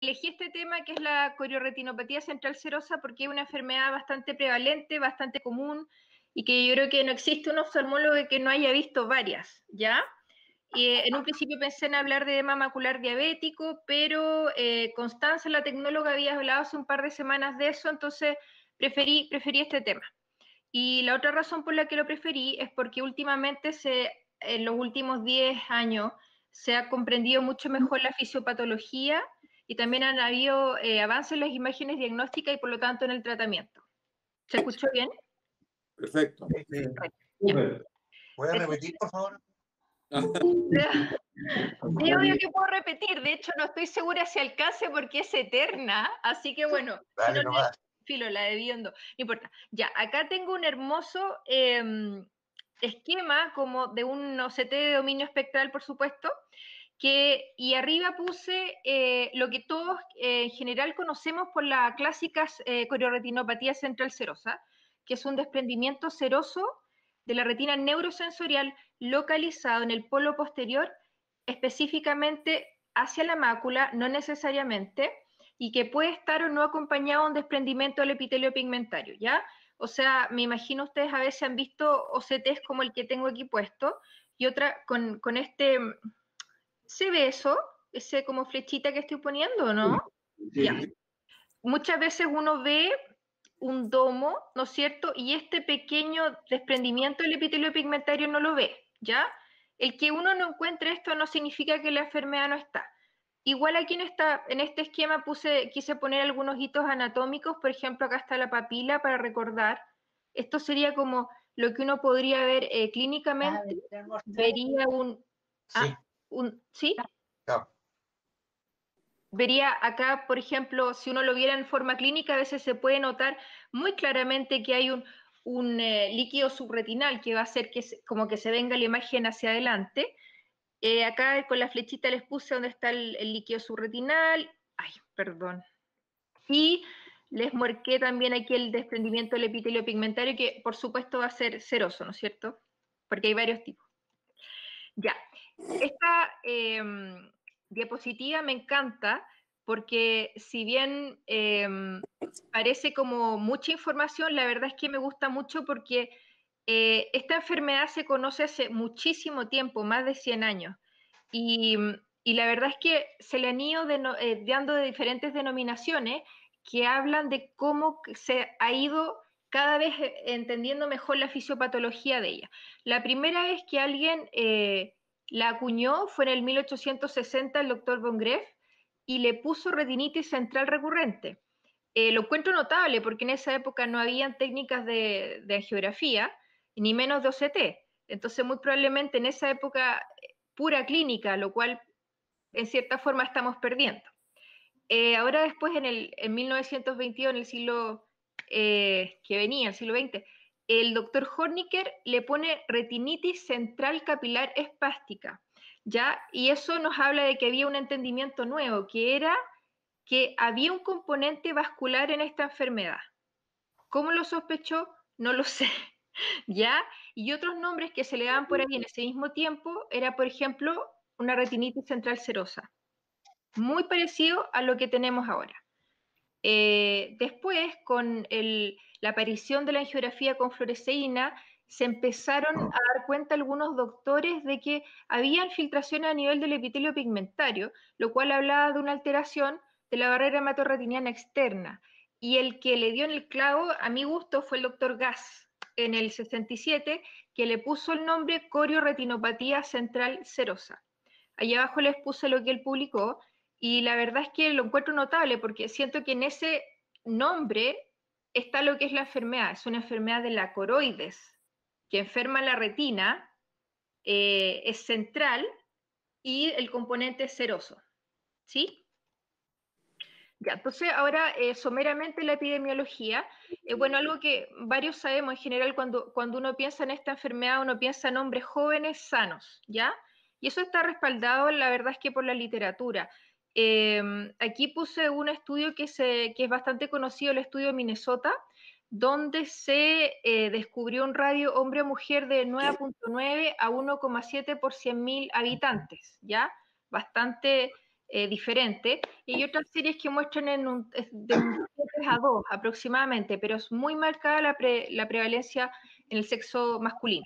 elegí este tema que es la corioretinopatía central serosa porque es una enfermedad bastante prevalente, bastante común y que yo creo que no existe un oftalmólogo que no haya visto varias, ¿ya? Y, eh, en un principio pensé en hablar de edema macular diabético, pero eh, Constanza, la tecnóloga, había hablado hace un par de semanas de eso, entonces preferí, preferí este tema. Y la otra razón por la que lo preferí es porque últimamente, se, en los últimos 10 años, se ha comprendido mucho mejor la fisiopatología y también han habido eh, avances en las imágenes diagnósticas y por lo tanto en el tratamiento. ¿Se escuchó bien? Perfecto. Puedo repetir, por favor? sí, obvio que puedo repetir, de hecho no estoy segura si alcance porque es eterna, así que bueno, filo, la debiendo, no importa. Ya, acá tengo un hermoso em, esquema como de un OCT de dominio espectral, por supuesto, y arriba puse eh, lo que todos eh, en general conocemos por la clásica eh, central serosa, que es un desprendimiento seroso de la retina neurosensorial localizado en el polo posterior, específicamente hacia la mácula, no necesariamente, y que puede estar o no acompañado de un desprendimiento del epitelio pigmentario, ¿ya? O sea, me imagino ustedes a veces han visto OCTs como el que tengo aquí puesto, y otra con este ¿Se ve eso? Ese como flechita que estoy poniendo, ¿no? Muchas veces uno ve un domo, ¿no es cierto? Y este pequeño desprendimiento del epitelio pigmentario no lo ve, ¿ya? El que uno no encuentre esto no significa que la enfermedad no está. Igual aquí en, está. en este esquema puse, quise poner algunos hitos anatómicos, por ejemplo, acá está la papila para recordar. Esto sería como lo que uno podría ver eh, ah, clínicamente. vería un... Ah, ¿sí? Vería acá, por ejemplo, si uno lo viera en forma clínica, a veces se puede notar muy claramente que hay un, eh, líquido subretinal que va a hacer que se, como que se venga la imagen hacia adelante. Eh, acá con la flechita les puse donde está el, líquido subretinal. Ay, perdón. Y les marqué también aquí el desprendimiento del epitelio pigmentario, que por supuesto va a ser ceroso, ¿no es cierto? Porque hay varios tipos. Ya, esta em, diapositiva me encanta porque si bien em, parece como mucha información, la verdad es que me gusta mucho porque eh, esta enfermedad se conoce hace muchísimo tiempo, más de 100 años, y, la verdad es que se le han ido eh, dando de diferentes denominaciones que hablan de cómo se ha ido cada vez eh, entendiendo mejor la fisiopatología de ella. La primera es que alguien la acuñó fue en el 1860 el doctor von Greff y le puso retinitis central recurrente. Eh, lo encuentro notable porque en esa época no habían técnicas de, angiografía, ni menos de OCT. Entonces, muy probablemente en esa época eh, pura clínica, lo cual en cierta forma estamos perdiendo. Eh, ahora después, en, el, en 1922, en el siglo que venía, el siglo XX, el doctor Horniker le pone retinitis central capilar espástica, ¿ya? Y eso nos habla de que había un entendimiento nuevo, que era que había un componente vascular en esta enfermedad. ¿Cómo lo sospechó? No lo sé, ¿ya? Y otros nombres que se le daban por ahí en ese mismo tiempo era, por ejemplo, una retinitis central serosa, muy parecido a lo que tenemos ahora. Eh, después, con la aparición de la angiografía con fluoresceína, se empezaron a dar cuenta algunos doctores de que había infiltración a nivel del epitelio pigmentario, lo cual hablaba de una alteración de la barrera hematorretiniana externa. Y el que le dio en el clavo, a mi gusto, fue el doctor Gass en el 67, que le puso el nombre corioretinopatía central serosa. Allá abajo les puse lo que él publicó, y la verdad es que lo encuentro notable porque siento que en ese nombre está lo que es la enfermedad. Es una enfermedad de la coroides, que enferma la retina, eh, es central y el componente es seroso. ¿Sí? Ya, entonces ahora eh, someramente la epidemiología. es eh, bueno, algo que varios sabemos en general cuando, cuando uno piensa en esta enfermedad, uno piensa en hombres jóvenes sanos, ¿ya? Y eso está respaldado, la verdad es que por la literatura. Em, aquí puse un estudio que, es bastante conocido, el estudio de Minnesota, donde se eh, descubrió un radio hombre-mujer de 9.9 a 1,7 por 100.000 habitantes, ¿ya? Bastante eh, diferente. Y hay otras series que muestran de un 3 a 2 aproximadamente, pero es muy marcada la, prevalencia en el sexo masculino.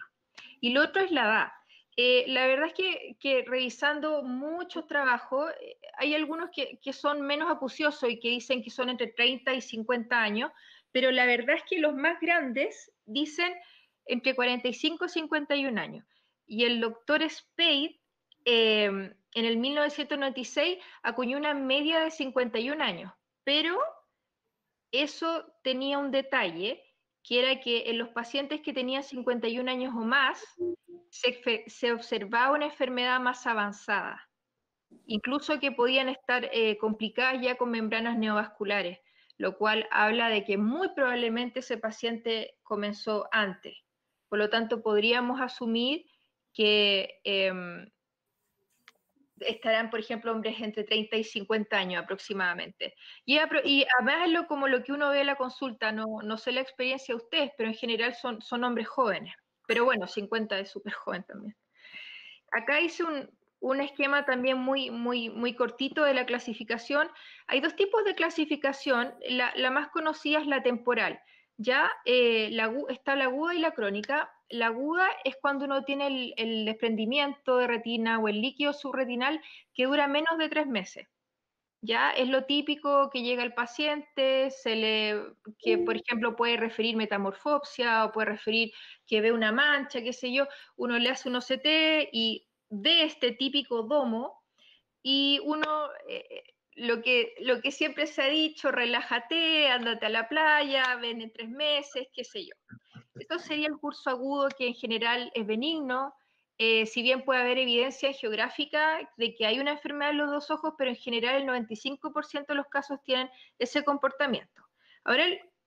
Y lo otro es la edad. Eh, la verdad es que, revisando muchos trabajos, eh, hay algunos que, son menos acuciosos y que dicen que son entre 30 y 50 años, pero la verdad es que los más grandes dicen entre 45 y 51 años. Y el doctor Spade, em, en el 1996, acuñó una media de 51 años, pero eso tenía un detalle, que era que en los pacientes que tenían 51 años o más, se, observaba una enfermedad más avanzada, incluso que podían estar eh, complicadas ya con membranas neovasculares, lo cual habla de que muy probablemente ese paciente comenzó antes. Por lo tanto, podríamos asumir que em, estarán, por ejemplo, hombres entre 30 y 50 años aproximadamente. Y, y además como lo que uno ve en la consulta, no, sé la experiencia de ustedes, pero en general son hombres jóvenes. Pero bueno, 50 es súper joven también. Acá hice un, esquema también muy, muy, muy cortito de la clasificación. Hay dos tipos de clasificación. La, más conocida es la temporal. Ya eh, está la aguda y la crónica. La aguda es cuando uno tiene el, el desprendimiento de retina o el líquido subretinal que dura menos de tres meses. ¿ya? Es lo típico que llega el paciente, se le, que por ejemplo puede referir metamorfopsia o puede referir que ve una mancha, qué sé yo, uno le hace un OCT y ve este típico domo y uno, eh, eh, lo, que, siempre se ha dicho, relájate, ándate a la playa, ven en tres meses, qué sé yo. Esto sería el curso agudo que en general es benigno, eh, si bien puede haber evidencia geográfica de que hay una enfermedad en los dos ojos, pero en general el 95% de los casos tienen ese comportamiento. Ahora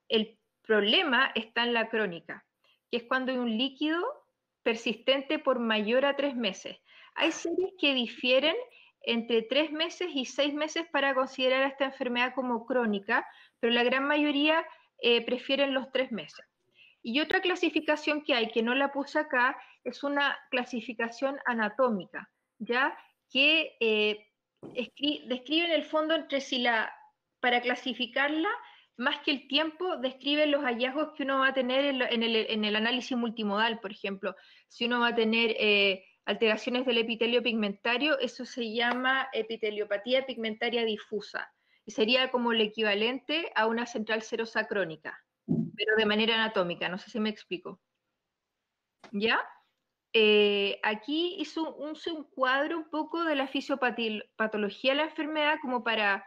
el, problema está en la crónica, que es cuando hay un líquido persistente por mayor a tres meses. Hay series que difieren entre tres meses y seis meses para considerar esta enfermedad como crónica, pero la gran mayoría eh, prefieren los tres meses. Y otra clasificación que hay, que no la puse acá, es una clasificación anatómica, ¿ya? Que eh, describe en el fondo entre si la, para clasificarla, más que el tiempo, describe los hallazgos que uno va a tener en, el, análisis multimodal, por ejemplo. Si uno va a tener eh, alteraciones del epitelio pigmentario, eso se llama epiteliopatía pigmentaria difusa. Y sería como el equivalente a una central crónica pero de manera anatómica, no sé si me explico. ¿Ya? Eh, aquí hizo un, cuadro un poco de la fisiopatología de la enfermedad como para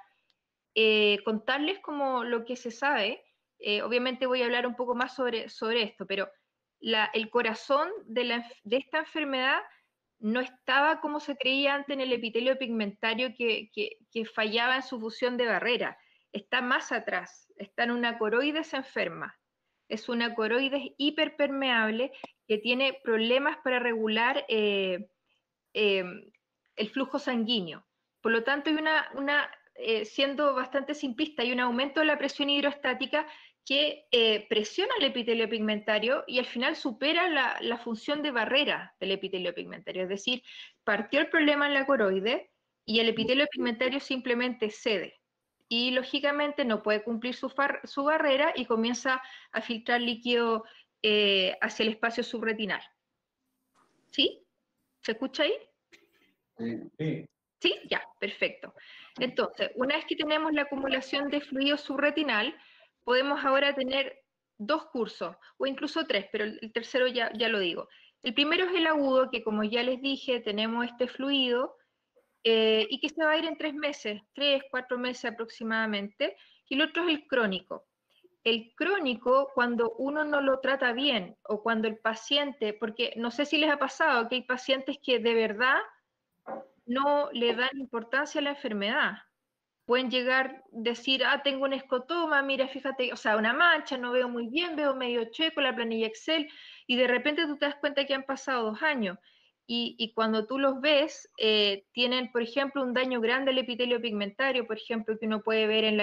eh, contarles como lo que se sabe. Eh, obviamente voy a hablar un poco más sobre, sobre esto, pero el corazón de, esta enfermedad no estaba como se creía antes en el epitelio pigmentario que, que fallaba en su fusión de barrera está más atrás, está en una coroides enferma. Es una coroides hiperpermeable que tiene problemas para regular eh, eh, el flujo sanguíneo. Por lo tanto, hay una, una eh, siendo bastante simplista, hay un aumento de la presión hidrostática que presiona el epitelio pigmentario y al final supera la, la, función de barrera del epitelio pigmentario. Es decir, partió el problema en la coroide y el epitelio pigmentario simplemente cede y lógicamente no puede cumplir su, su barrera y comienza a filtrar líquido eh, hacia el espacio subretinal. ¿Sí? ¿Se escucha ahí? Sí. Sí, ya, perfecto. Entonces, una vez que tenemos la acumulación de fluido subretinal, podemos ahora tener dos cursos, o incluso tres, pero el tercero ya, ya lo digo. El primero es el agudo, que como ya les dije, tenemos este fluido, eh, y que se va a ir en tres meses, tres, cuatro meses aproximadamente, y el otro es el crónico. El crónico, cuando uno no lo trata bien o cuando el paciente, porque no sé si les ha pasado que hay pacientes que de verdad no le dan importancia a la enfermedad. Pueden llegar, decir, ah, tengo un escotoma, mira, fíjate, o sea, una mancha, no veo muy bien, veo medio checo la planilla Excel, y de repente tú te das cuenta que han pasado dos años y, cuando tú los ves, eh, tienen, por ejemplo, un daño grande al epitelio pigmentario, por ejemplo, que uno puede ver en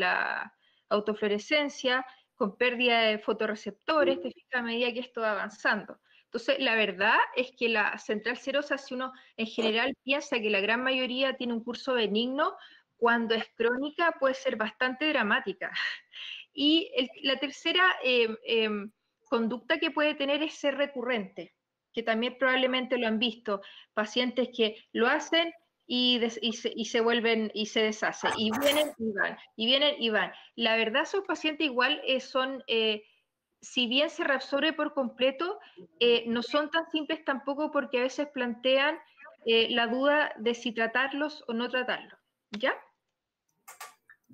la, autofluorescencia, con pérdida de fotorreceptores, te fijas a medida que esto va avanzando. Entonces, la verdad es que la central serosa, si uno en general piensa que la gran mayoría tiene un curso benigno, cuando es crónica puede ser bastante dramática. Y la tercera eh, eh, conducta que puede tener es ser recurrente que también probablemente lo han visto, pacientes que lo hacen y, y, se, y, se, vuelven y se deshacen, y vienen y van, y vienen y van. La verdad, esos pacientes igual eh, son, eh, si bien se reabsorbe por completo, eh, no son tan simples tampoco porque a veces plantean la duda de si tratarlos o no tratarlos, ¿ya?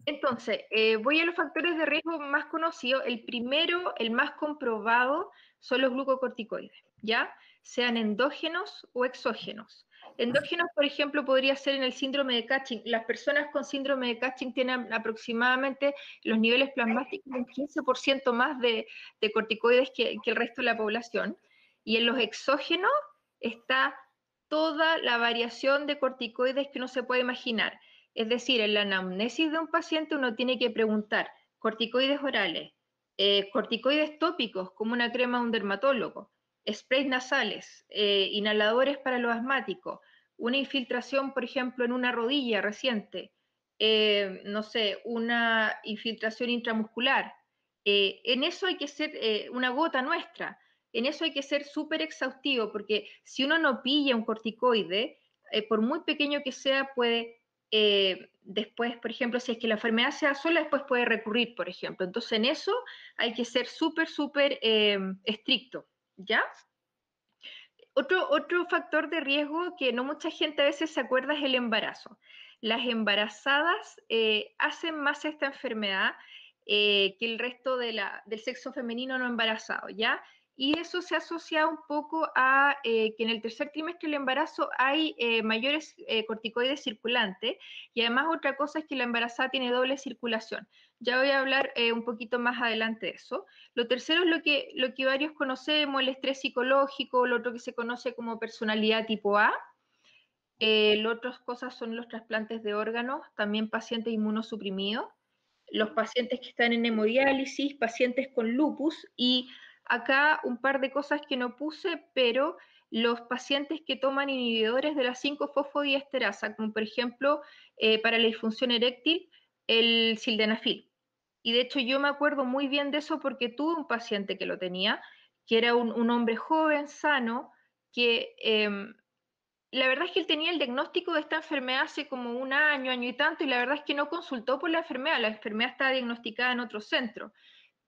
Entonces, voy a los factores de riesgo más conocidos. El primero, el más comprobado, son los glucocorticoides, ¿ya? Sean endógenos o exógenos. Endógenos, por ejemplo, podría ser en el síndrome de Cushing. Las personas con síndrome de Cushing tienen aproximadamente los niveles plasmáticos un 15% más de, corticoides que, que el resto de la población. Y en los exógenos está toda la variación de corticoides que uno se puede imaginar. Es decir, en la anamnesis de un paciente uno tiene que preguntar corticoides orales, eh, corticoides tópicos como una crema de un dermatólogo, sprays nasales, eh, inhaladores para los asmático, una infiltración, por ejemplo, en una rodilla reciente, eh, no sé, una infiltración intramuscular. en eso hay que ser una gota nuestra, en eso hay que ser súper exhaustivo, porque si uno no pilla un corticoide, por muy pequeño que sea, puede eh, después, por ejemplo, si es que la enfermedad se sola, después puede recurrir, por ejemplo. Entonces, en eso hay que ser súper, súper em, estricto, ¿ya? Otro, otro factor de riesgo que no mucha gente a veces se acuerda es el embarazo. Las embarazadas eh, hacen más esta enfermedad eh, que el resto del sexo femenino no embarazado, ¿ya? y eso se asocia un poco a eh, que en el tercer trimestre del embarazo hay eh, mayores eh, corticoides circulantes y además otra cosa es que la embarazada tiene doble circulación. Ya voy a hablar un poquito más adelante de eso. Lo tercero es lo que, lo que varios conocemos, el estrés psicológico, lo otro que se conoce como personalidad tipo A. las otras cosas son los trasplantes de órganos, también pacientes inmunosuprimidos, los pacientes que están en hemodiálisis, pacientes con lupus y Acá un par de cosas que no puse, pero los pacientes que toman inhibidores de la 5-fosfodiesterasa, como por ejemplo eh, para la disfunción eréctil, el sildenafil. Y de hecho yo me acuerdo muy bien de eso porque tuve un paciente que lo tenía, que era un, hombre joven, sano, que em, la verdad es que él tenía el diagnóstico de esta enfermedad hace como un año, año y tanto, y la verdad es que no consultó por la enfermedad, la enfermedad estaba diagnosticada en otro centro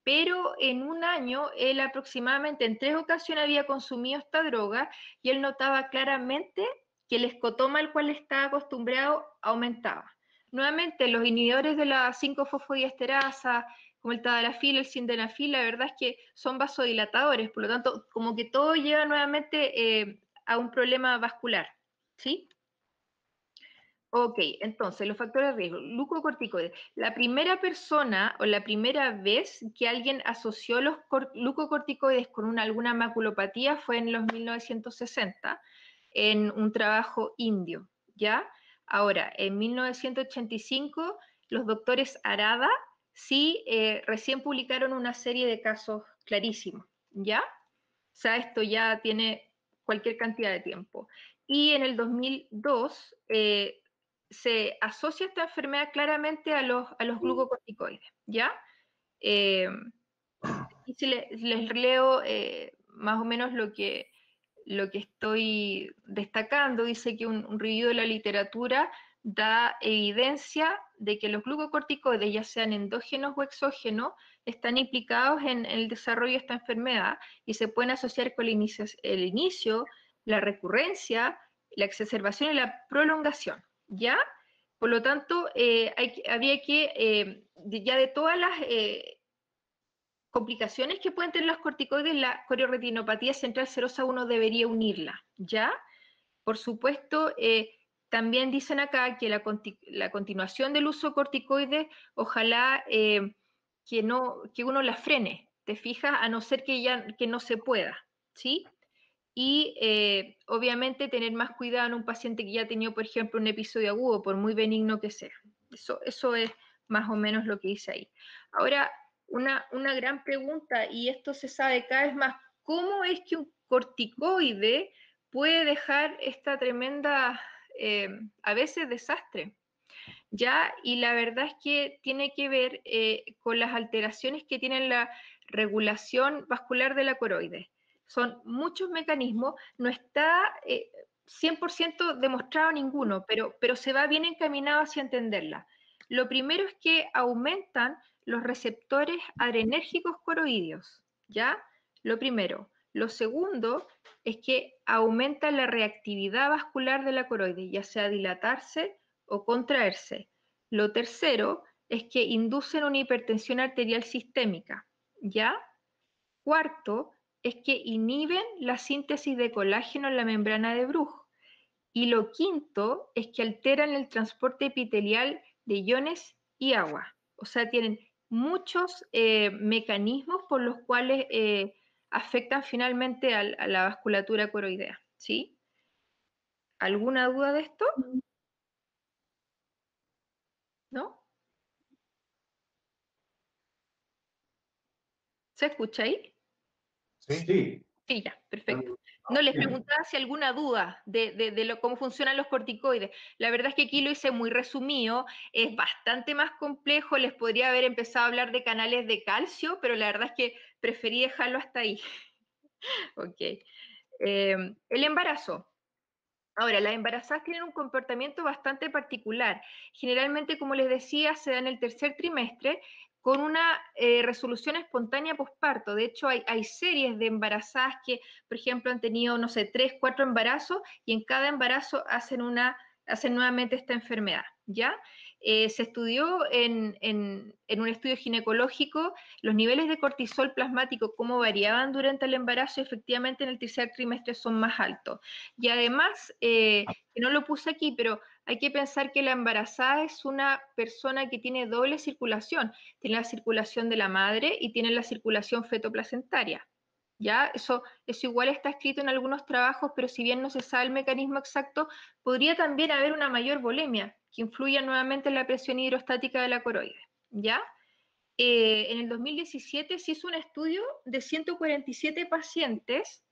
pero en un año él aproximadamente en tres ocasiones había consumido esta droga y él notaba claramente que el escotoma al cual estaba acostumbrado aumentaba. Nuevamente, los inhibidores de la 5-fosfodiesterasa, como el tadalafil, el sindenafil, la verdad es que son vasodilatadores, por lo tanto, como que todo lleva nuevamente eh, a un problema vascular, ¿sí? Ok, entonces los factores de riesgo, glucocorticoides. La primera persona o la primera vez que alguien asoció los glucocorticoides con una, alguna maculopatía fue en los 1960, en un trabajo indio, ¿ya? Ahora, en 1985, los doctores Arada sí eh, recién publicaron una serie de casos clarísimos, ¿ya? O sea, esto ya tiene cualquier cantidad de tiempo. Y en el 2002 se asocia esta enfermedad claramente a los, a los glucocorticoides, ¿ya? Eh, y si les leo eh, más o menos lo que, lo que estoy destacando, dice que un, ruido review de la literatura da evidencia de que los glucocorticoides, ya sean endógenos o exógenos, están implicados en, el desarrollo de esta enfermedad y se pueden asociar con el inicio la recurrencia, la exacerbación y la prolongación. ¿ya? Por lo tanto, eh, había que, eh, ya de todas las eh, complicaciones que pueden tener los corticoides, la corioretinopatía central serosa uno debería unirla, ¿ya? Por supuesto, también dicen acá que la, continuación del uso de corticoides, ojalá que, no, que uno la frene, te fijas, a no ser que ya que no se pueda, ¿sí? y eh, obviamente tener más cuidado en un paciente que ya ha tenido, por ejemplo, un episodio agudo, por muy benigno que sea. Eso, eso es más o menos lo que hice ahí. Ahora, una, una gran pregunta, y esto se sabe cada vez más, ¿cómo es que un corticoide puede dejar esta tremenda, eh, a veces, desastre? ¿ya? Y la verdad es que tiene que ver eh, con las alteraciones que tiene la regulación vascular de la coroide son muchos mecanismos, no está 100% eh, demostrado ninguno, pero, pero se va bien encaminado hacia entenderla. Lo primero es que aumentan los receptores adrenérgicos coroideos, ¿ya? Lo primero. Lo segundo es que aumenta la reactividad vascular de la coroide, ya sea dilatarse o contraerse. Lo tercero es que inducen una hipertensión arterial sistémica, ¿ya? Cuarto, es que inhiben la síntesis de colágeno en la membrana de Bruch. Y lo quinto es que alteran el transporte epitelial de iones y agua. O sea, tienen muchos eh, mecanismos por los cuales eh, afectan finalmente a, la vasculatura coroidea. ¿sí? ¿Alguna duda de esto? ¿No? ¿Se escucha ahí? ¿Sí? Sí. ya, perfecto. Ah, no, les preguntaba si alguna duda de, cómo funcionan los corticoides. La verdad es que aquí lo hice muy resumido, es bastante más complejo, les podría haber empezado a hablar de canales de calcio, pero la verdad es que preferí dejarlo hasta ahí. ok. Em, el embarazo. Ahora, las embarazadas tienen un comportamiento bastante particular. Generalmente, como les decía, se da en el tercer trimestre con una eh, resolución espontánea posparto. De hecho, hay, series de embarazadas que, por ejemplo, han tenido, no sé, tres, cuatro embarazos y en cada embarazo hacen, una, nuevamente esta enfermedad. ¿Ya? Eh, se estudió en, un estudio ginecológico los niveles de cortisol plasmático, cómo variaban durante el embarazo, y efectivamente en el tercer trimestre son más altos. Y además, eh, ah. no lo puse aquí, pero hay que pensar que la embarazada es una persona que tiene doble circulación. Tiene la circulación de la madre y tiene la circulación fetoplacentaria. ¿Ya? Eso, igual está escrito en algunos trabajos, pero si bien no se sabe el mecanismo exacto, podría también haber una mayor volemia que influya nuevamente en la presión hidrostática de la coroide. ¿Ya? Eh, en el 2017 se hizo un estudio de 147 pacientes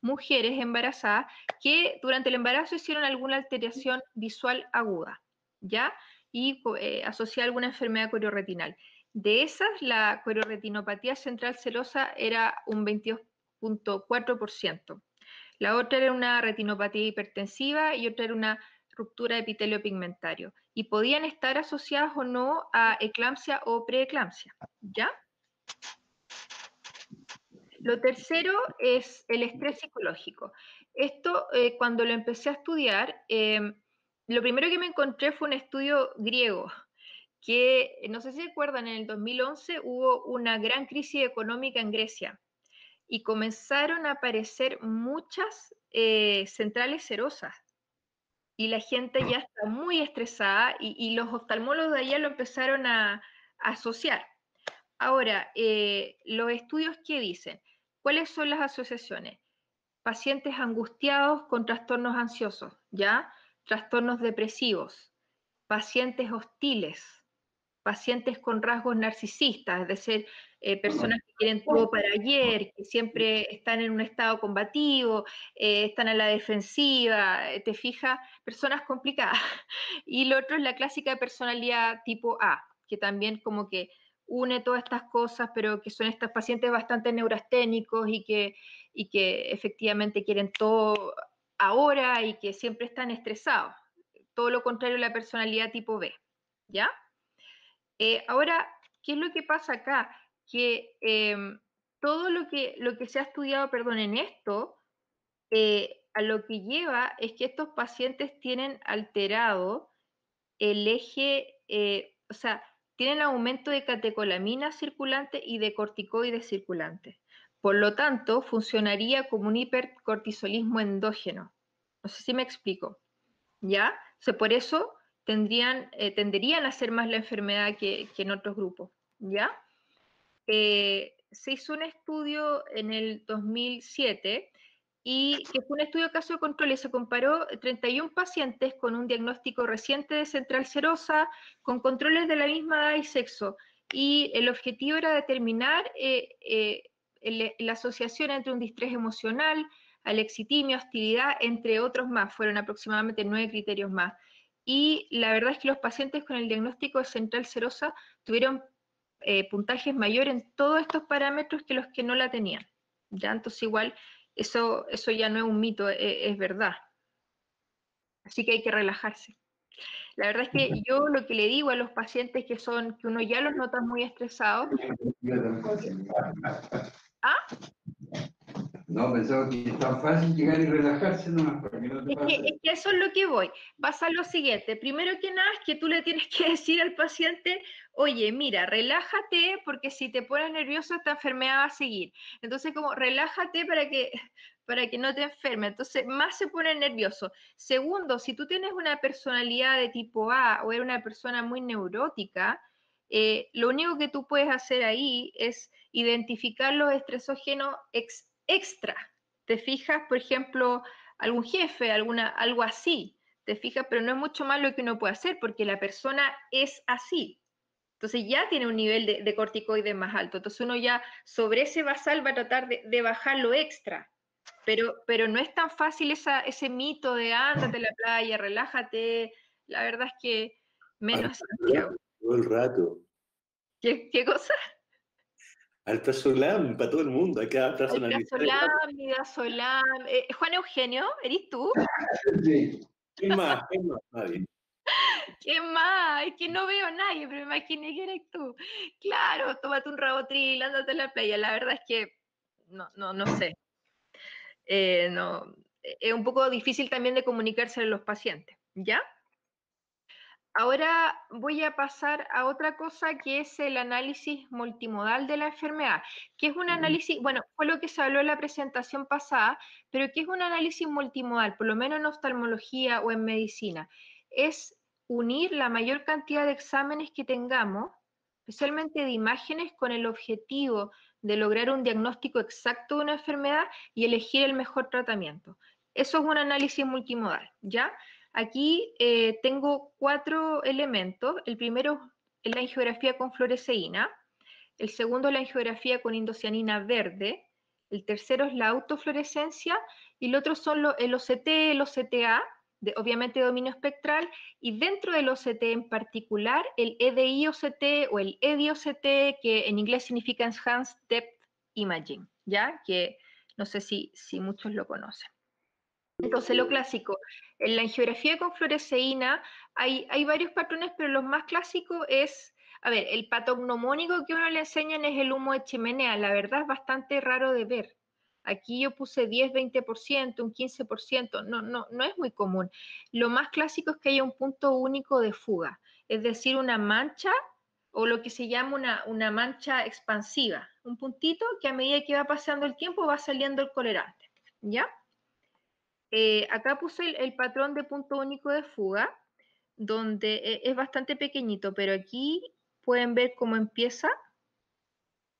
mujeres embarazadas que durante el embarazo hicieron alguna alteración visual aguda, ¿ya? Y eh, alguna enfermedad cuero-retinal. De esas, la corioretinopatía central celosa era un 22.4%. La otra era una retinopatía hipertensiva y otra era una ruptura epitelio pigmentario. Y podían estar asociadas o no a eclampsia o preeclampsia, ¿ya? Lo tercero es el estrés psicológico. Esto, eh, cuando lo empecé a estudiar, em, lo primero que me encontré fue un estudio griego, que no sé si recuerdan, en el 2011 hubo una gran crisis económica en Grecia y comenzaron a aparecer muchas eh, centrales cerosas. Y la gente ya está muy estresada y, los oftalmólogos de allá lo empezaron a, asociar. Ahora, eh, los estudios que dicen, ¿Cuáles son las asociaciones? Pacientes angustiados con trastornos ansiosos, ¿ya? Trastornos depresivos, pacientes hostiles, pacientes con rasgos narcisistas, es decir, eh, personas que quieren todo para ayer, que siempre están en un estado combativo, eh, están a la defensiva, eh, te fija, personas complicadas. Y lo otro es la clásica personalidad tipo A, que también como que une todas estas cosas, pero que son estos pacientes bastante neurasténicos y que, que efectivamente quieren todo ahora y que siempre están estresados. Todo lo contrario a la personalidad tipo B. ¿Ya? Eh, ahora, ¿qué es lo que pasa acá? Que em, todo lo que, lo que se ha estudiado, perdón, en esto, eh, a lo que lleva es que estos pacientes tienen alterado el eje, eh, o sea, tienen aumento de catecolamina circulante y de corticoides circulantes. Por lo tanto, funcionaría como un hipercortisolismo endógeno. No sé si me explico. ¿Ya? por eso tendrían, eh, tenderían a ser más la enfermedad que, en otros grupos. ¿Ya? Eh, se hizo un estudio en el 2007 y que fue un estudio de caso de control se comparó 31 pacientes con un diagnóstico reciente de central serosa con controles de la misma edad y sexo. Y el objetivo era determinar eh, eh, la asociación entre un distrés emocional, alexitimia, hostilidad, entre otros más. Fueron aproximadamente nueve criterios más. Y la verdad es que los pacientes con el diagnóstico de central serosa tuvieron eh, puntajes mayores en todos estos parámetros que los que no la tenían. Ya, entonces igual eso, eso ya no es un mito, e-, es, verdad. Así que hay que relajarse. La verdad es que yo lo que le digo a los pacientes que son, que uno ya los nota muy estresados. ¿Ah? No, pensaba que es tan fácil llegar y relajarse Es que, eso es lo que voy. Pasa lo siguiente. Primero que nada es que tú le tienes que decir al paciente, oye, mira, relájate porque si te pones nervioso esta enfermedad va a seguir. Entonces, como relájate para que para que no te enferme. Entonces, más se pone nervioso. Segundo, si tú tienes una personalidad de tipo A o eres una persona muy neurótica, eh, lo único que tú puedes hacer ahí es identificar los estresógenos externos extra. Te fijas, por ejemplo, algún jefe, alguna, algo así. Te fijas, pero no es mucho más lo que uno puede hacer porque la persona es así. Entonces ya tiene un nivel de, de corticoides más alto. Entonces uno ya sobre ese basal va a tratar de, de bajar lo extra. Pero, pero no es tan fácil esa, ese mito de andate a la playa, relájate. La verdad es que menos. Todo el rato. ¿Qué, ¿Qué cosa? Alta Solam, para todo el mundo, hay que dar Solam, Solam. Eh, Juan Eugenio, ¿eres tú? sí. ¿Quién más? ¿Qué más? Es que no veo a nadie, pero me imaginé que eres tú. Claro, tómate un rabotril, ándate a la playa. La verdad es que no, no, no sé. Eh, no, eh, es un poco difícil también de comunicarse a los pacientes, ¿ya? Ahora voy a pasar a otra cosa que es el análisis multimodal de la enfermedad, que es un análisis, bueno, fue lo que se habló en la presentación pasada, pero que es un análisis multimodal, por lo menos en oftalmología o en medicina. Es unir la mayor cantidad de exámenes que tengamos, especialmente de imágenes, con el objetivo de lograr un diagnóstico exacto de una enfermedad y elegir el mejor tratamiento. Eso es un análisis multimodal, ¿ya? Aquí eh, tengo cuatro elementos. El primero es la angiografía con fluoresceína, el segundo es la angiografía con indocianina verde, el tercero es la autofluorescencia y el otro son el OCT, el OCTA, de, obviamente dominio espectral, y dentro del OCT en particular, el EDI-OCT o el EDI-OCT, que en inglés significa Enhanced Depth Imaging, ¿ya? Que no sé si muchos lo conocen. Entonces, lo clásico, en la angiografía con fluoresceína hay, hay varios patrones, pero los más clásicos es, a ver, el patognomónico que uno le enseñan es el humo de chimenea, la verdad es bastante raro de ver. Aquí yo puse 10, 20%, un 15%, no, no, no es muy común. Lo más clásico es que haya un punto único de fuga, es decir, una mancha o lo que se llama una, una mancha expansiva, un puntito que a medida que va pasando el tiempo va saliendo el colorante, ¿ya? Eh, acá puse el, patrón de punto único de fuga, donde eh, es bastante pequeñito, pero aquí pueden ver cómo empieza,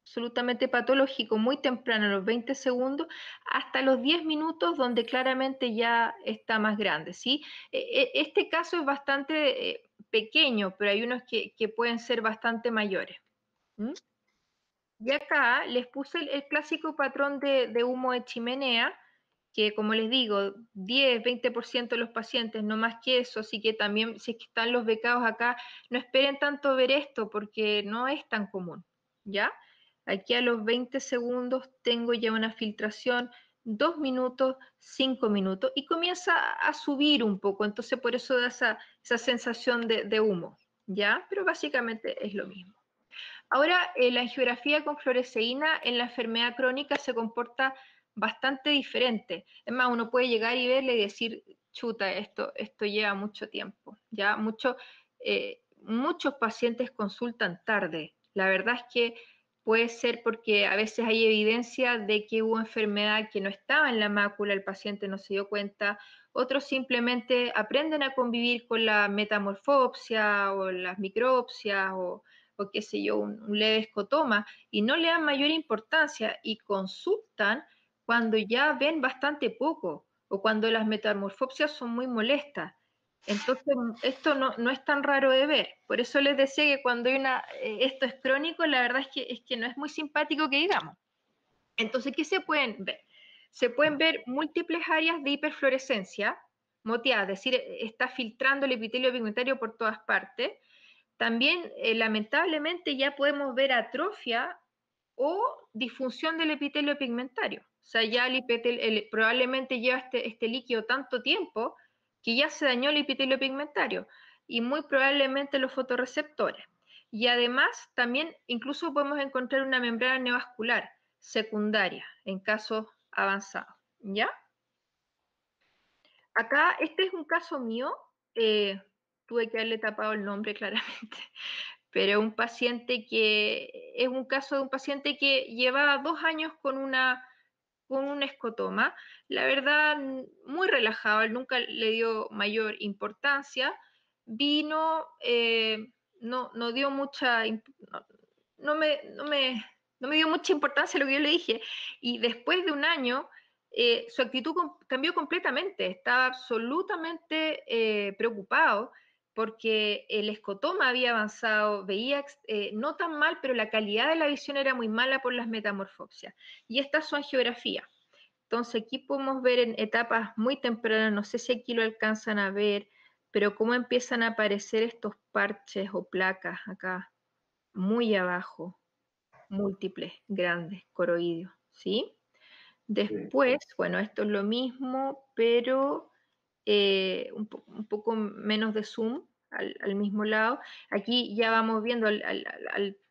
absolutamente patológico, muy temprano, a los 20 segundos, hasta los 10 minutos, donde claramente ya está más grande, ¿sí? E, e, este caso es bastante eh, pequeño, pero hay unos que, pueden ser bastante mayores. Y acá les puse el, clásico patrón de, humo de chimenea, que como les digo, 10, 20% de los pacientes, no más que eso, así que también si están los becados acá, no esperen tanto ver esto porque no es tan común, ¿ya? Aquí a los 20 segundos tengo ya una filtración, 2 minutos, 5 minutos, y comienza a subir un poco, entonces por eso da esa, sensación de, humo, ¿ya? Pero básicamente es lo mismo. Ahora, eh, la angiografía con floreceína en la enfermedad crónica se comporta bastante diferente. Es más, uno puede llegar y verle y decir, chuta, esto, esto lleva mucho tiempo. Ya muchos, eh, muchos pacientes consultan tarde. La verdad es que puede ser porque a veces hay evidencia de que hubo enfermedad que no estaba en la mácula, el paciente no se dio cuenta. Otros simplemente aprenden a convivir con la metamorfopsia o las micropsias o, o qué sé yo, un, un leve escotoma y no le dan mayor importancia y consultan cuando ya ven bastante poco o cuando las metamorfopsias son muy molestas. Entonces, esto no, no, es tan raro de ver. Por eso les decía que cuando hay una, eh, esto es crónico, la verdad es que, es que no es muy simpático que digamos. Entonces, ¿qué se pueden ver? Se pueden ver múltiples áreas de hiperfluorescencia moteada, es decir, está filtrando el epitelio pigmentario por todas partes. También, eh, lamentablemente, ya podemos ver atrofia o disfunción del epitelio pigmentario sea ya el, probablemente lleva este, este, líquido tanto tiempo que ya se dañó el epitelio pigmentario y muy probablemente los fotorreceptores. Y además también incluso podemos encontrar una membrana neovascular secundaria en casos avanzados. ¿Ya? Acá, este es un caso mío, eh, tuve que haberle tapado el nombre claramente, pero un paciente que es un caso de un paciente que llevaba dos años con una con un escotoma. La verdad, muy relajado, nunca le dio mayor importancia. Vino, eh, no, no dio mucha, no, me, no, me, dio mucha importancia lo que yo le dije. Y después de un año, eh, su actitud cambió completamente, estaba absolutamente eh, preocupado porque el escotoma había avanzado, veía eh, no tan mal, pero la calidad de la visión era muy mala por las metamorfopsias. Y esta es su angiografía. Entonces aquí podemos ver en etapas muy tempranas, no sé si aquí lo alcanzan a ver, pero cómo empiezan a aparecer estos parches o placas acá, muy abajo, múltiples, grandes, coroídos. ¿sí? Después, bueno, esto es lo mismo, pero eh, un, poco menos de zoom al, mismo lado. Aquí ya vamos viendo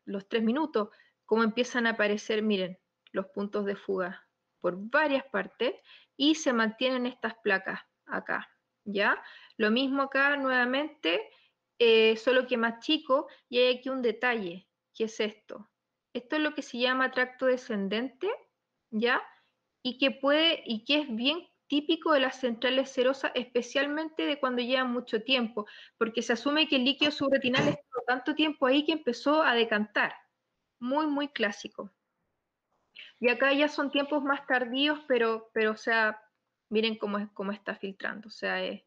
los tres minutos cómo empiezan a aparecer, miren, los puntos de fuga por varias partes y se mantienen estas placas acá, ¿ya? Lo mismo acá nuevamente, eh, solo que más chico y hay aquí un detalle, que es esto. Esto es lo que se llama tracto descendente, ¿ya? Y que puede, y que es bien típico de las centrales cerosas, especialmente de cuando lleva mucho tiempo, porque se asume que el líquido subretinal estuvo tanto tiempo ahí que empezó a decantar. Muy, muy clásico. Y acá ya son tiempos más tardíos, pero, pero o sea, miren cómo, es, cómo está filtrando, o sea, es,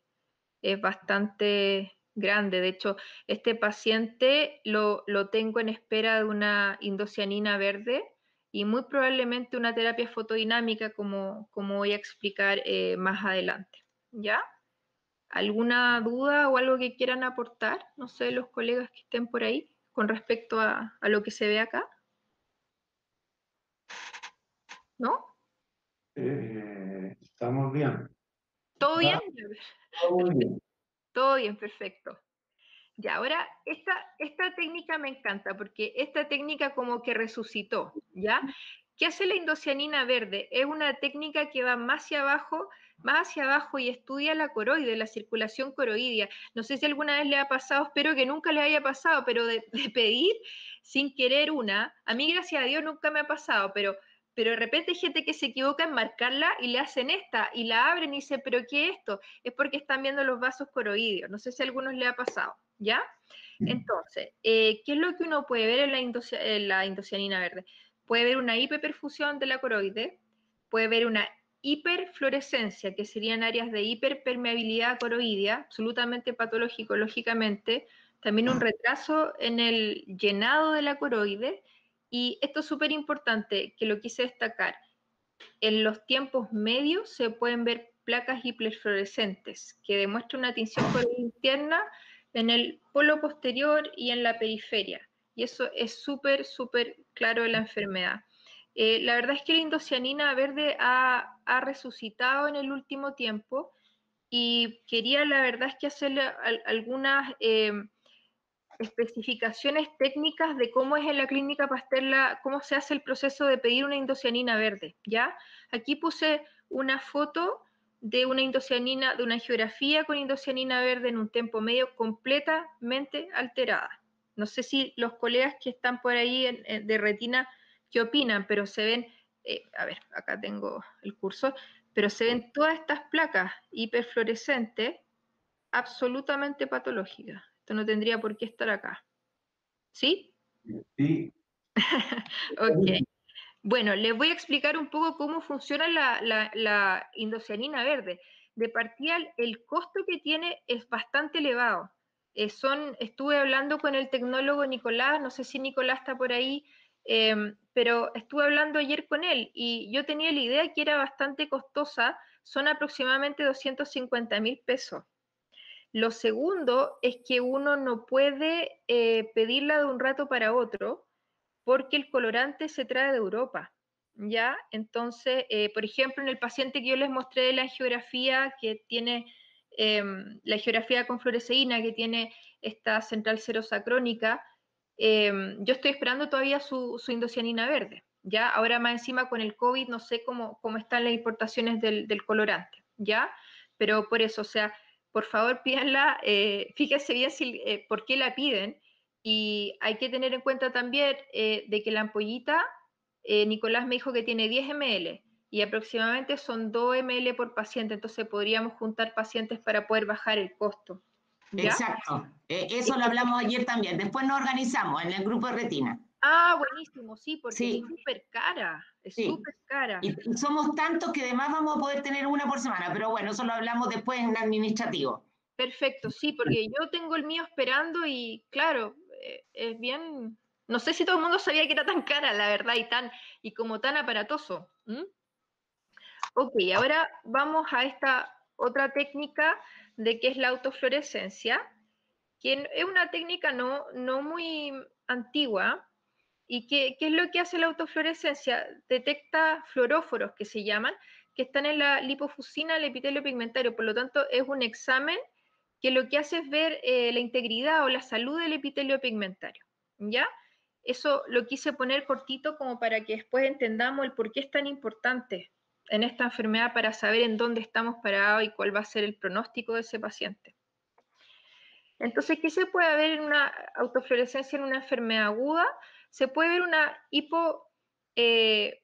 bastante grande. De hecho, este paciente lo, lo tengo en espera de una indocianina verde y muy probablemente una terapia fotodinámica como, como voy a explicar eh, más adelante. ¿Ya? ¿Alguna duda o algo que quieran aportar? No sé, los colegas que estén por ahí con respecto a, lo que se ve acá. ¿No? Eh, estamos bien. bien? Todo bien. Todo bien, perfecto. Ya, ahora, esta, esta técnica me encanta porque esta técnica como que resucitó, ¿ya? ¿Qué hace la indocianina verde? Es una técnica que va más hacia abajo, más hacia abajo y estudia la coroide, la circulación coroidea. No sé si alguna vez le ha pasado, espero que nunca le haya pasado, pero de pedir sin querer una, a mí gracias a Dios nunca me ha pasado, pero pero de repente hay gente que se equivoca en marcarla y le hacen esta y la abren y dicen, pero ¿qué es esto? Es porque están viendo los vasos coroideos. No sé si a algunos le ha pasado, ¿ya? Mm. Entonces, eh, ¿qué es lo que uno puede ver en la, la indocianina verde? Puede ver una hiperperfusión de la coroide, puede ver una hiperfluorescencia, que serían áreas de hiperpermeabilidad coroidea, absolutamente patológico, lógicamente, también un ah. retraso en el llenado de la coroide, y esto es súper importante, que lo quise destacar. En los tiempos medios se pueden ver placas hiperfluorescentes que demuestran una tinción interna en el polo posterior y en la periferia. Y eso es súper, súper claro de la enfermedad. Eh, la verdad es que la indocianina verde ha, resucitado en el último tiempo y quería, la verdad es que hacerle algunas... Eh, especificaciones técnicas de cómo es en la clínica Pastela cómo se hace el proceso de pedir una indocianina verde, ¿ya? Aquí puse una foto de una indocianina, de una geografía con indocianina verde en un tiempo medio completamente alterada. No sé si los colegas que están por ahí de retina, qué opinan, pero se ven, eh, a ver, acá tengo el curso, pero se ven todas estas placas hiperfluorescentes absolutamente patológicas. Esto no tendría por qué estar acá. ¿Sí? Sí. ok. Bueno, les voy a explicar un poco cómo funciona la, la, verde. De partida, el costo que tiene es bastante elevado. Eh, son, estuve hablando con el tecnólogo Nicolás, no sé si Nicolás está por ahí, em, pero estuve hablando ayer con él y yo tenía la idea que era bastante costosa, son aproximadamente 250 mil pesos. Lo segundo es que uno no puede eh, pedirla de un rato para otro porque el colorante se trae de Europa. ¿ya? Entonces, eh, por ejemplo, en el paciente que yo les mostré de la geografía que tiene em, la geografía con fluoresceína que tiene esta central serosa crónica, em, yo estoy esperando todavía su, su, indocianina verde. Ya, ahora más encima con el COVID, no sé cómo, están las importaciones del, del colorante, ¿ya? Pero por eso, o sea, por favor pídanla, eh, fíjense bien eh, por qué la piden. Y hay que tener en cuenta también eh, de que la ampollita, Nicolás me dijo que tiene 10 ml y aproximadamente son 2 ml por paciente, entonces podríamos juntar pacientes para poder bajar el costo. Exacto, e, eso lo hablamos ayer también. Después nos organizamos en el grupo de retina. Ah, buenísimo, sí, porque es súper cara, es súper cara. Y, somos tantos que además vamos a poder tener una por semana, pero bueno, eso lo hablamos después en administrativo. Perfecto, sí, porque yo tengo el mío esperando y claro, eh, es bien, no sé si todo el mundo sabía que era tan cara, la verdad, y tan, y como tan aparatoso. Ok, ahora vamos a esta otra técnica de que es la autofluorescencia, que es una técnica no, no muy antigua, ¿Y qué, es lo que hace la autofluorescencia? Detecta fluoróforos, que se llaman, que están en la lipofusina del epitelio pigmentario. Por lo tanto, es un examen que lo que hace es ver eh, la integridad o la salud del epitelio pigmentario. ¿Ya? Eso lo quise poner cortito como para que después entendamos el por qué es tan importante en esta enfermedad para saber en dónde estamos parados y cuál va a ser el pronóstico de ese paciente. Entonces, ¿qué se puede ver en una autofluorescencia en una enfermedad aguda? se puede ver una hipo, eh,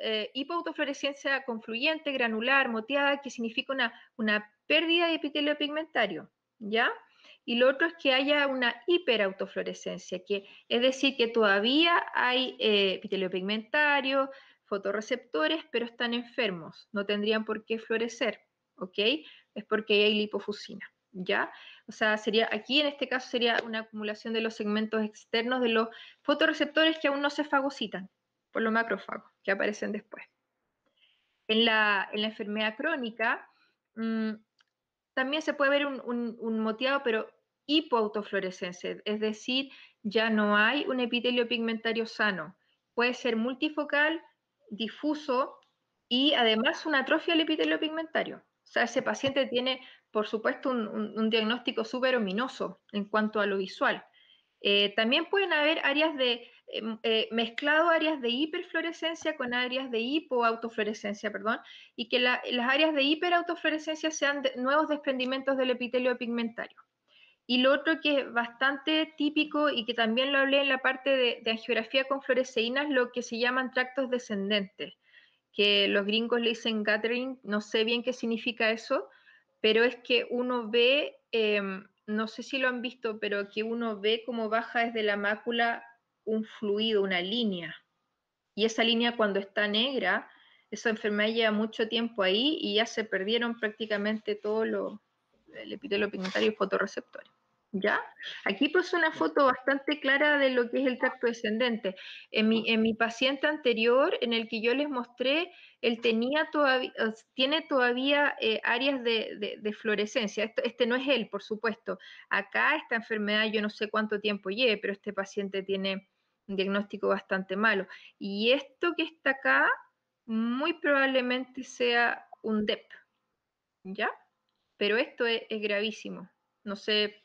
eh, hipoautofluorescencia confluyente, granular, moteada, que significa una, pérdida de epitelio pigmentario, ¿ya? Y lo otro es que haya una hiperautofluorescencia, que es decir, que todavía hay eh, epitelio pigmentario, fotorreceptores, pero están enfermos, no tendrían por qué florecer, ¿ok? Es porque hay lipofusina, ¿ya? O sea, sería aquí en este caso sería una acumulación de los segmentos externos de los fotorreceptores que aún no se fagocitan por los macrófagos que aparecen después. En la, enfermedad crónica mm, también se puede ver un, moteado, pero hipoautofluorescencia, es decir, ya no hay un epitelio pigmentario sano. Puede ser multifocal, difuso y además una atrofia del epitelio pigmentario sea, ese paciente tiene, por supuesto, un, diagnóstico súper ominoso en cuanto a lo visual. Eh, también pueden haber áreas de, em, eh, mezclado áreas de hiperfluorescencia con áreas de hipoautofluorescencia, perdón, y que las áreas de hiperautofluorescencia sean nuevos desprendimientos del epitelio pigmentario. Y lo otro que es bastante típico y que también lo hablé en la parte de, angiografía con es lo que se llaman tractos descendentes, que los gringos le dicen gathering, no sé bien qué significa eso, pero es que uno ve, em, no sé si lo han visto, pero que uno ve cómo baja desde la mácula un fluido, una línea. Y esa línea cuando está negra, esa enfermedad lleva mucho tiempo ahí y ya se perdieron prácticamente todo el epitelio pigmentario y fotorreceptores. ¿Ya? Aquí puse una foto bastante clara de lo que es el tracto descendente. En mi, paciente anterior, en el que yo les mostré, él tenía todavía, tiene todavía eh, áreas de, de, fluorescencia. este no es él, por supuesto. Acá esta enfermedad yo no sé cuánto tiempo lleve, pero este paciente tiene un diagnóstico bastante malo. Y esto que está acá, muy probablemente sea un DEP. ¿Ya? Pero esto es, es gravísimo. No sé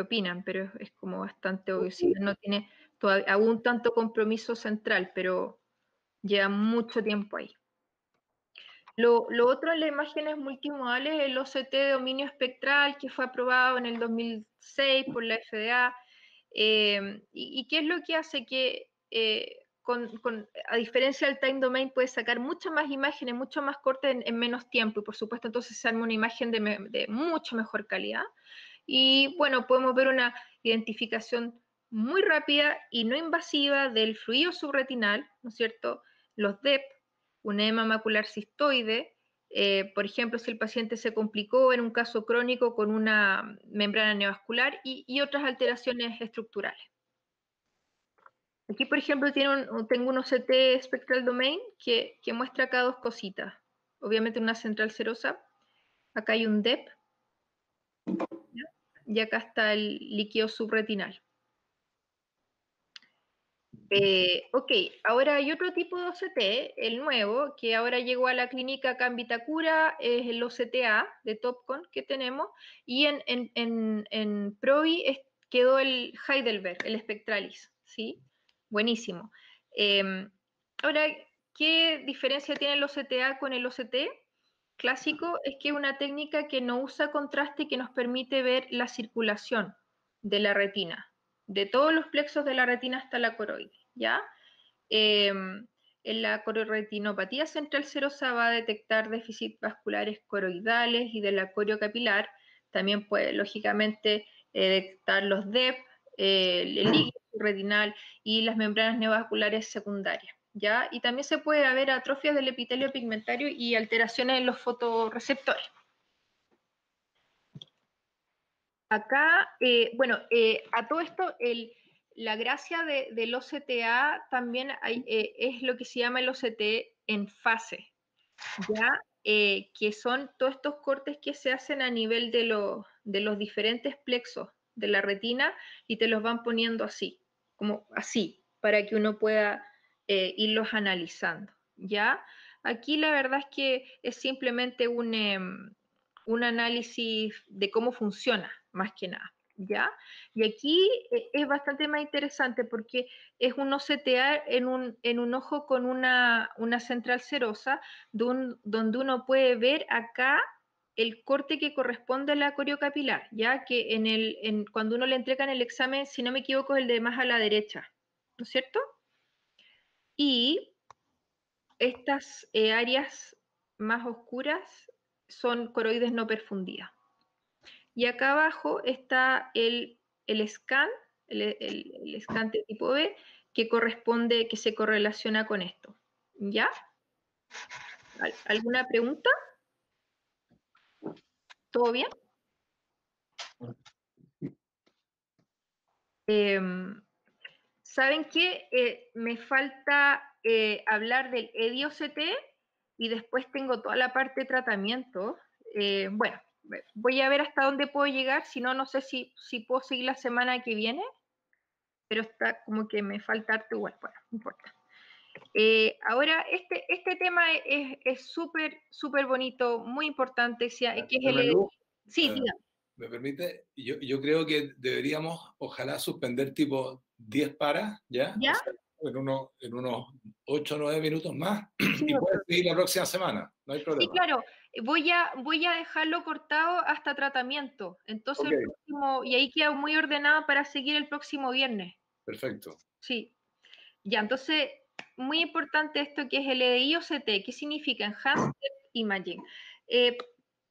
opinan, pero es, como bastante obvio. Si no tiene aún tanto compromiso central, pero lleva mucho tiempo ahí. Lo, otro en las imágenes multimodales el OCT de dominio espectral que fue aprobado en el 2006 por la FDA. Eh, y, y, qué es lo que hace? Que eh, con, a diferencia del time domain puede sacar muchas más imágenes, mucho más cortes en, menos tiempo y por supuesto entonces se arma una imagen de, de mucho mejor calidad. Y bueno, podemos ver una identificación muy rápida y no invasiva del fluido subretinal, ¿no es cierto? Los DEP, un edema macular cistoide, eh, por ejemplo, si el paciente se complicó en un caso crónico con una membrana neovascular y, otras alteraciones estructurales. Aquí, por ejemplo, tengo un OCT Spectral Domain que, que, muestra acá dos cositas. Obviamente una central serosa, acá hay un DEP, y acá está el líquido subretinal. Eh, ok, ahora hay otro tipo de OCT, el nuevo, que ahora llegó a la clínica acá en es el OCTA de Topcon que tenemos, y en, Provi quedó el Heidelberg, el Spectralis, ¿sí? Buenísimo. Em, ahora, ¿qué diferencia tiene el OCTA con el OCT? clásico es que es una técnica que no usa contraste y que nos permite ver la circulación de la retina, de todos los plexos de la retina hasta la coroide, ¿ya? Em, en la coro-retinopatía central serosa va a detectar déficits vasculares coroidales y de la capilar. también puede lógicamente eh, detectar los DEP, eh, el líquido retinal y las membranas neovasculares secundarias. Y también se puede haber atrofias del epitelio pigmentario y alteraciones en los fotorreceptores. Acá, eh, bueno, eh, a todo esto, la gracia de, del OCTA también eh, es lo que se llama el OCT en fase, ¿ya? que son todos estos cortes que se hacen a nivel de los diferentes plexos de la retina y te los van poniendo así, como así, para que uno pueda eh, irlos analizando, ¿ya? Aquí la verdad es que es simplemente un, em, análisis de cómo funciona, más que nada. ¿ya? Y aquí eh, es bastante más interesante porque es un OCTA en un, ojo con una, central cerosa, donde uno puede ver acá el corte que corresponde a la coriocapilar, ya que en cuando uno le entrega en el examen, si no me equivoco, es el de más a la derecha, ¿no es cierto? Y estas eh, áreas más oscuras son coroides no perfundidas. Y acá abajo está el, el scan, el, scan de tipo B, que corresponde, que se correlaciona con esto. ¿Ya? ¿Alguna pregunta? ¿Todo bien? Em, ¿Saben qué? Eh, me falta eh, hablar del EDIOCT y después tengo toda la parte de tratamiento. Eh, bueno, voy a ver hasta dónde puedo llegar, si no, no sé si, si puedo seguir la semana que viene, pero está como que me falta arte igual, bueno, no importa. ahora, este, este tema es súper, súper bonito, muy importante, que es el... E sí, ah. ¿Me permite? Yo, creo que deberíamos, ojalá, suspender tipo 10 paras, ¿ya? ¿Ya? en, unos 8 o 9 minutos más y puede seguir la próxima semana, no hay problema. Sí, claro, voy a, voy a dejarlo cortado hasta tratamiento, entonces y ahí queda muy ordenado para seguir el próximo viernes. Perfecto. Sí, ya, entonces, muy importante esto que es el edi que ¿qué significa Enhanced Imaging? Eh,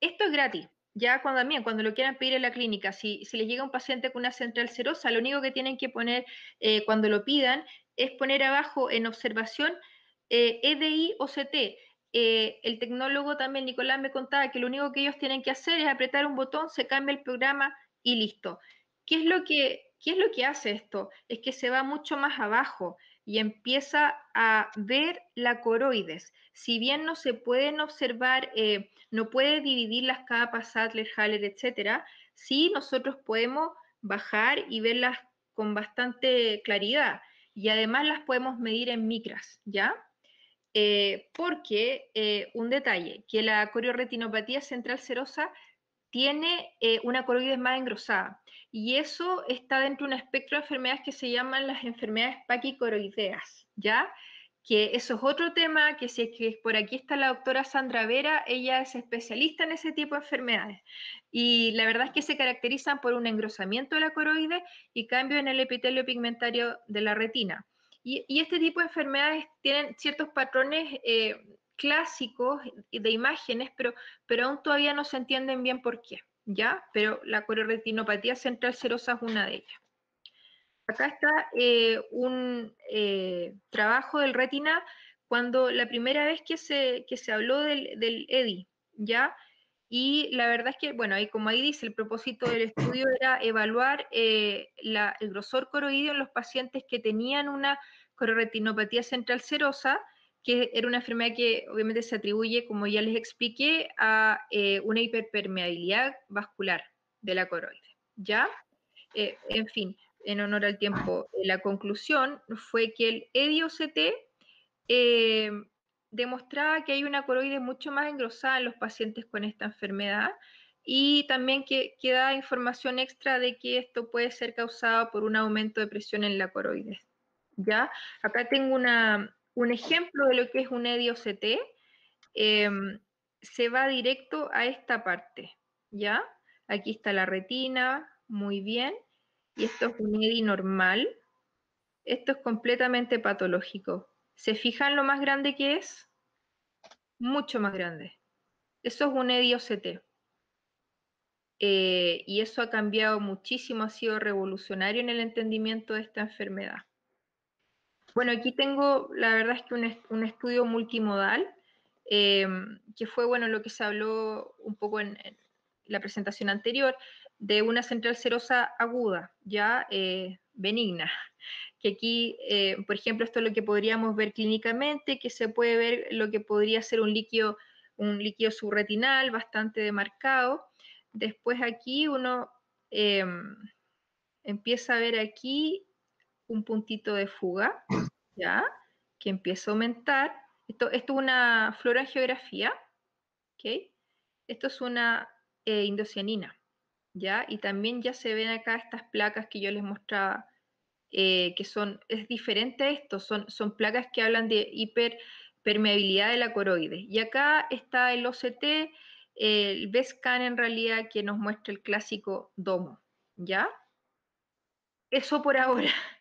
esto es gratis, ya cuando también, cuando lo quieran pedir en la clínica, si, les llega un paciente con una central cerosa, lo único que tienen que poner eh, cuando lo pidan es poner abajo en observación EDI eh, e o CT. Eh, el tecnólogo también, Nicolás, me contaba que lo único que ellos tienen que hacer es apretar un botón, se cambia el programa y listo. qué es lo que hace esto? Es que se va mucho más abajo y empieza a ver la coroides. Si bien no se pueden observar, eh, no puede dividir las capas Sattler, Haller, etcétera, sí nosotros podemos bajar y verlas con bastante claridad y además las podemos medir en micras, ¿ya? Eh, porque, eh, un detalle, que la corioretinopatía central serosa tiene una coroides más engrosada. Y eso está dentro de un espectro de enfermedades que se llaman las enfermedades paquicoroideas, ¿ya? Que eso es otro tema, que si es que por aquí está la doctora Sandra Vera, ella es especialista en ese tipo de enfermedades. Y la verdad es que se caracterizan por un engrosamiento de la coroide y cambio en el epitelio pigmentario de la retina. Y, este tipo de enfermedades tienen ciertos patrones eh, clásicos de imágenes, pero, pero aún todavía no se entienden bien por qué. ¿ya? Pero la corioretinopatía central serosa es una de ellas. Acá está eh, un eh, trabajo del retina cuando la primera vez que se, habló del, EDI, ¿ya? Y la verdad es que, bueno, como ahí dice, el propósito del estudio era evaluar eh, el grosor coroideo en los pacientes que tenían una corretinopatía central serosa que era una enfermedad que obviamente se atribuye, como ya les expliqué, a eh, una hiperpermeabilidad vascular de la coroide. ¿Ya? Eh, en fin, en honor al tiempo, la conclusión fue que el EDIOCT eh, demostraba que hay una coroide mucho más engrosada en los pacientes con esta enfermedad y también que, que, da información extra de que esto puede ser causado por un aumento de presión en la coroide. ¿ya? Acá tengo una, un ejemplo de lo que es un EDIOCT, em, se va directo a esta parte, ¿ya? Aquí está la retina, muy bien, y esto es un EDI normal, esto es completamente patológico. ¿Se fijan lo más grande que es? Mucho más grande. Eso es un EDI eh, y eso ha cambiado muchísimo, ha sido revolucionario en el entendimiento de esta enfermedad. Bueno, aquí tengo, la verdad es que un, un estudio multimodal, eh, que fue, bueno, lo que se habló un poco en, la presentación anterior, de una central serosa aguda, ya eh, benigna, que aquí, eh, por ejemplo, esto es lo que podríamos ver clínicamente, que se puede ver lo que podría ser un líquido, un líquido subretinal bastante demarcado. Después aquí uno empieza a ver aquí un puntito de fuga, ¿ya? Que empieza a aumentar. Esto, es una geografía ¿ok? Esto es una eh, indocianina, ¿ya? Y también ya se ven acá estas placas que yo les mostraba, eh, que son, es diferente a esto, son, son placas que hablan de hiperpermeabilidad de la coroide Y acá está el OCT, el BESCAN en realidad que nos muestra el clásico domo, ¿ya? Eso por ahora.